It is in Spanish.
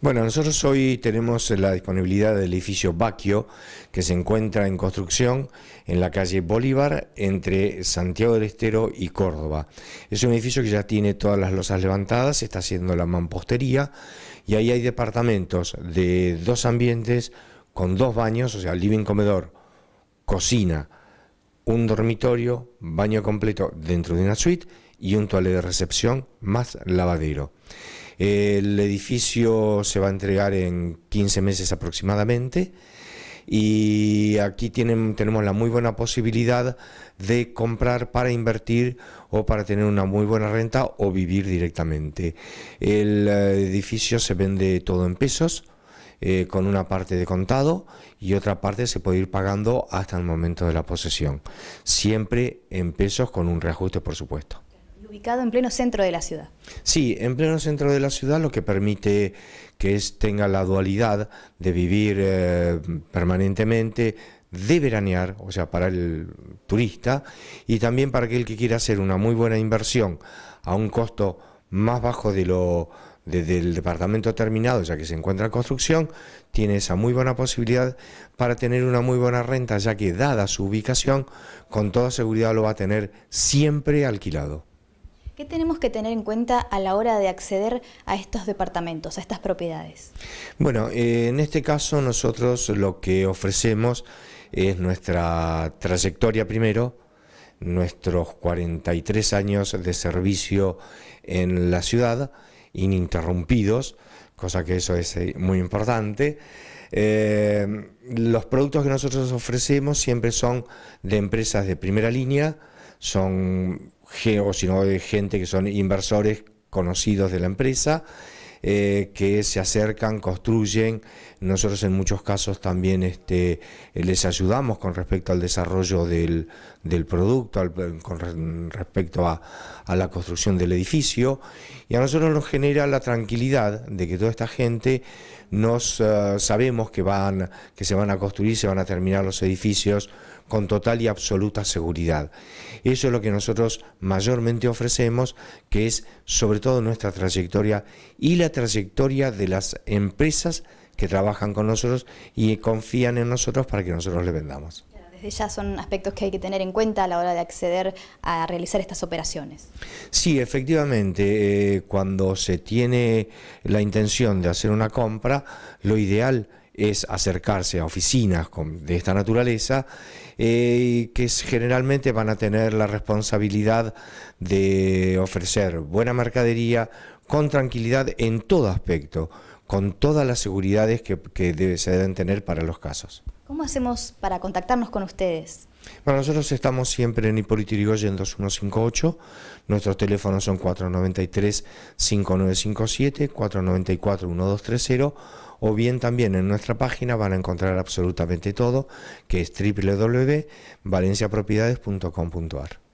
Bueno, nosotros hoy tenemos la disponibilidad del edificio Baquio, que se encuentra en construcción en la calle Bolívar, entre Santiago del Estero y Córdoba. Es un edificio que ya tiene todas las losas levantadas, está haciendo la mampostería, y ahí hay departamentos de dos ambientes con dos baños, o sea, living comedor, cocina, un dormitorio, baño completo dentro de una suite y un toalete de recepción más lavadero. El edificio se va a entregar en 15 meses aproximadamente y aquí tienen, tenemos la muy buena posibilidad de comprar para invertir o para tener una muy buena renta o vivir directamente. El eh, edificio se vende todo en pesos. Eh, con una parte de contado y otra parte se puede ir pagando hasta el momento de la posesión, siempre en pesos con un reajuste por supuesto ubicado en pleno centro de la ciudad. Sí, en pleno centro de la ciudad, lo que permite que es, tenga la dualidad de vivir eh, permanentemente de veranear, o sea, para el turista, y también para aquel que quiera hacer una muy buena inversión a un costo más bajo de lo del departamento terminado, ya que se encuentra en construcción, tiene esa muy buena posibilidad para tener una muy buena renta, ya que dada su ubicación, con toda seguridad lo va a tener siempre alquilado. ¿Qué tenemos que tener en cuenta a la hora de acceder a estos departamentos, a estas propiedades? Bueno, eh, en este caso nosotros lo que ofrecemos es nuestra trayectoria primero, nuestros 43 años de servicio en la ciudad, ininterrumpidos, cosa que eso es eh, muy importante. Eh, los productos que nosotros ofrecemos siempre son de empresas de primera línea, son o sino de gente que son inversores conocidos de la empresa, eh, que se acercan, construyen. Nosotros en muchos casos también este, les ayudamos con respecto al desarrollo del, del producto, con respecto a, a, la construcción del edificio. Y a nosotros nos genera la tranquilidad de que toda esta gente nos eh, sabemos que van, que se van a construir, se van a terminar los edificios con total y absoluta seguridad. Eso es lo que nosotros mayormente ofrecemos, que es sobre todo nuestra trayectoria y la trayectoria de las empresas que trabajan con nosotros y confían en nosotros para que nosotros les vendamos. Desde ya son aspectos que hay que tener en cuenta a la hora de acceder a realizar estas operaciones. Sí, efectivamente, eh, cuando se tiene la intención de hacer una compra, lo ideal es acercarse a oficinas de esta naturaleza, eh, que generalmente van a tener la responsabilidad de ofrecer buena mercadería con tranquilidad en todo aspecto, con todas las seguridades que, se deben tener para los casos. ¿Cómo hacemos para contactarnos con ustedes? Bueno, nosotros estamos siempre en Hipólito Yrigoyen 2158. Nuestros teléfonos son 493-5957, 494-1230. O bien también en nuestra página van a encontrar absolutamente todo, que es www.valenciapropiedades.com.ar.